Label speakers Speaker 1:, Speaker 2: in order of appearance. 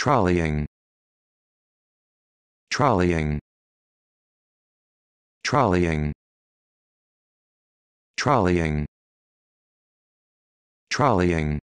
Speaker 1: trolleying trolleying trolleying trolleying trolleying